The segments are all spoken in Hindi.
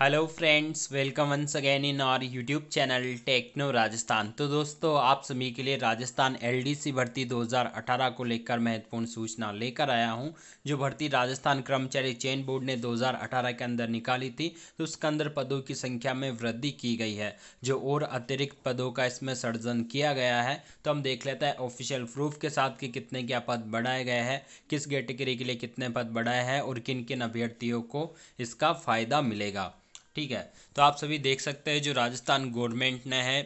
hello friends welcome once again in our YouTube channel Techno Rajasthan तो दोस्तों आप सभी के लिए राजस्थान एलडीसी भर्ती 2018 को लेकर महत्वपूर्ण सूचना लेकर आया हूं जो भर्ती राजस्थान कर्मचारी चयन बोर्ड ने 2018 के अंदर निकाली थी तो उसके अंदर पदों की संख्या में वृद्धि की गई है जो और अतिरिक्त पदों का इसमें सर्जन किया गया है तो हम देख लेते हैं ऑफिशियल प्रूफ के साथ कि कितने क्या पद बढ़ाए गए हैं किस कैटेगरी के लिए कितने पद बढ़ाए हैं और किन किन अभ्यर्थियों को इसका फ़ायदा मिलेगा ठीक है तो आप सभी देख सकते हैं जो राजस्थान गवर्नमेंट ने है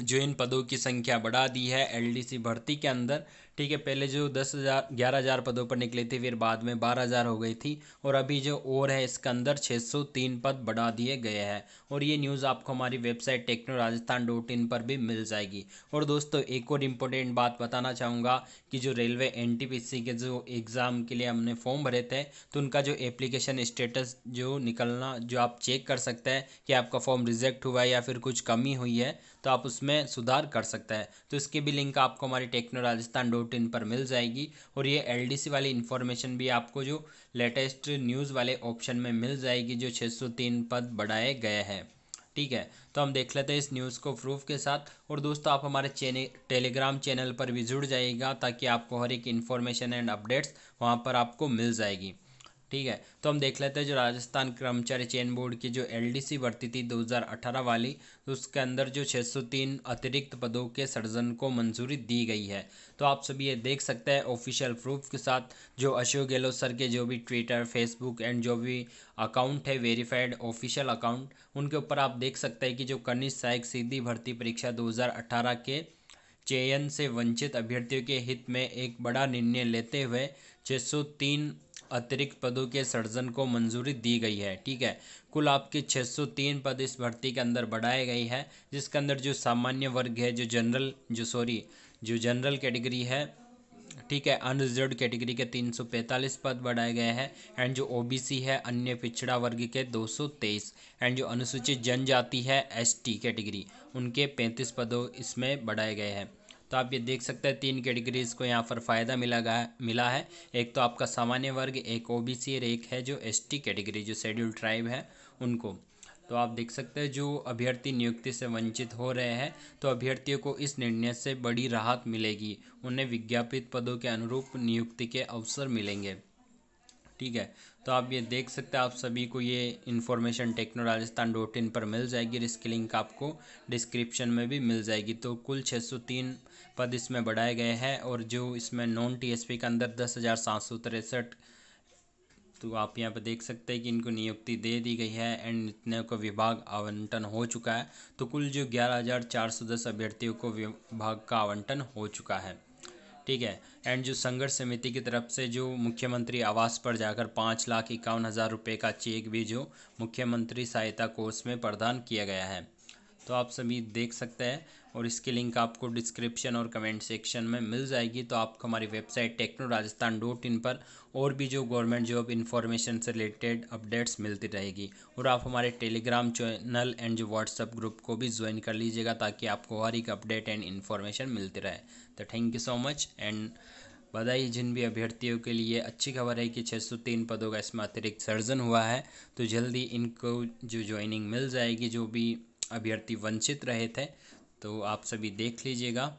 जो इन पदों की संख्या बढ़ा दी है एलडीसी भर्ती के अंदर ठीक है पहले जो दस हज़ार ग्यारह हज़ार पदों पर निकली थी फिर बाद में बारह हज़ार हो गई थी और अभी जो और है इसके अंदर छः सौ तीन पद बढ़ा दिए गए हैं और ये न्यूज़ आपको हमारी website techno Rajasthan dot in पर भी मिल जाएगी और दोस्तों एक और इम्पोर्टेंट बात बताना चाहूँगा कि जो रेलवे एन के जो एग्ज़ाम के लिए हमने फॉर्म भरे थे तो उनका जो एप्लीकेशन स्टेटस जो निकलना जो आप चेक कर सकते हैं कि आपका फॉर्म रिजेक्ट हुआ है या फिर कुछ कमी हुई है तो आप उसमें सुधार कर सकते हैं तो इसकी भी लिंक आपको हमारी टेक्नो राजस्थान डॉट इन पर मिल जाएगी और ये सी वाली इन्फॉर्मेशन भी आपको जो लेटेस्ट न्यूज़ वाले ऑप्शन में मिल जाएगी जो 603 पद बढ़ाए गए हैं ठीक है तो हम देख लेते हैं इस न्यूज़ को प्रूफ के साथ और दोस्तों आप हमारे चैने टेलीग्राम चैनल पर भी जुड़ जाइएगा ताकि आपको हर एक इन्फॉर्मेशन एंड अपडेट्स वहाँ पर आपको मिल जाएगी ठीक है तो हम देख लेते हैं जो राजस्थान कर्मचारी चयन बोर्ड की जो एलडीसी भर्ती थी 2018 वाली तो उसके अंदर जो 603 अतिरिक्त पदों के सृजन को मंजूरी दी गई है तो आप सभी ये देख सकते हैं ऑफिशियल प्रूफ के साथ जो अशोक गहलोत सर के जो भी ट्विटर फेसबुक एंड जो भी अकाउंट है वेरीफाइड ऑफिशियल अकाउंट उनके ऊपर आप देख सकते हैं कि जो कनिष्ठ सहायक सीधी भर्ती परीक्षा अठारह के चयन से वंचित अभ्यर्थियों के हित में एक बड़ा निर्णय लेते हुए तीन अतिरिक्त पदों के सर्जन को मंजूरी दी गई है ठीक है कुल आपके 603 पद इस भर्ती के अंदर बढ़ाए गए हैं जिसके अंदर जो सामान्य वर्ग है जो जनरल जो सॉरी जो जनरल कैटेगरी है ठीक है अनरिजर्व कैटेगरी के 345 पद बढ़ाए गए हैं एंड जो ओबीसी है अन्य पिछड़ा वर्ग के 223 एंड जो अनुसूचित जनजाति है एसटी कैटेगरी उनके 35 पदों इसमें बढ़ाए गए हैं तो आप ये देख सकते हैं तीन कैटेगरीज को यहाँ पर फ़ायदा मिला मिला है एक तो आपका सामान्य वर्ग एक ओ बी सी और एक है जो एस टी कैटेगरी जो शेड्यूल ट्राइब है उनको तो आप देख सकते हैं जो अभ्यर्थी नियुक्ति से वंचित हो रहे हैं तो अभ्यर्थियों को इस निर्णय से बड़ी राहत मिलेगी उन्हें विज्ञापित पदों के अनुरूप नियुक्ति के अवसर मिलेंगे ठीक है तो आप ये देख सकते हैं आप सभी को ये information Techno Rajasthan dot in पर मिल जाएगी और इसकी लिंक आपको डिस्क्रिप्शन में भी मिल जाएगी तो कुल 603 पद इसमें बढ़ाए गए हैं और जो इसमें नॉन टीएसपी के अंदर दस हज़ार सात सौ तिरसठ तो आप यहाँ पर देख सकते हैं कि इनको नियुक्ति दे दी गई है एंड इतने को विभाग आवंटन हो चुका है तो कुल जो ग्यारह हज़ार चार सौ दस अभ्यर्थियों को विभाग का आवंटन हो चुका है ठीक है एंड जो संघर्ष समिति की तरफ से जो मुख्यमंत्री आवास पर जाकर पाँच लाख इक्यावन हज़ार रुपये का चेक भी जो मुख्यमंत्री सहायता कोष में प्रदान किया गया है तो आप सभी देख सकते हैं और इसकी लिंक आपको डिस्क्रिप्शन और कमेंट सेक्शन में मिल जाएगी तो आपको हमारी website techno Rajasthan dot in पर और भी जो गवर्नमेंट जॉब इन्फॉर्मेशन से रिलेटेड अपडेट्स मिलती रहेगी और आप हमारे टेलीग्राम चैनल एंड जो व्हाट्सअप ग्रुप को भी ज्वाइन कर लीजिएगा ताकि आपको हर एक अपडेट एंड इन्फॉर्मेशन मिलती रहे तो thank you so much and बधाई जिन भी अभ्यर्थियों के लिए अच्छी खबर है कि 603 पदों का इसमें अतिरिक्त सर्जन हुआ है तो जल्दी इनको जो ज्वाइनिंग मिल जाएगी जो भी अभ्यर्थी वंचित रहे थे तो आप सभी देख लीजिएगा